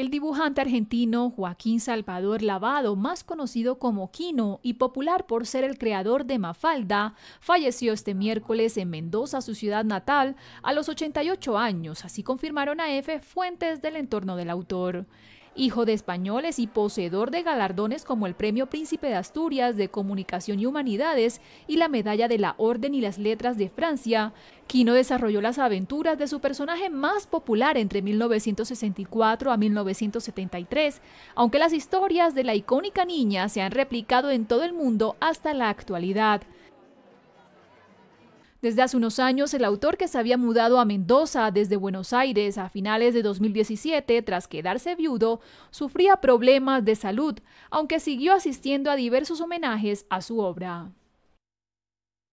El dibujante argentino Joaquín Salvador Lavado, más conocido como Quino y popular por ser el creador de Mafalda, falleció este miércoles en Mendoza, su ciudad natal, a los 88 años, así confirmaron a EFE fuentes del entorno del autor hijo de españoles y poseedor de galardones como el Premio Príncipe de Asturias de Comunicación y Humanidades y la Medalla de la Orden y las Letras de Francia, Quino desarrolló las aventuras de su personaje más popular entre 1964 a 1973, aunque las historias de la icónica niña se han replicado en todo el mundo hasta la actualidad. Desde hace unos años, el autor que se había mudado a Mendoza desde Buenos Aires a finales de 2017 tras quedarse viudo, sufría problemas de salud, aunque siguió asistiendo a diversos homenajes a su obra.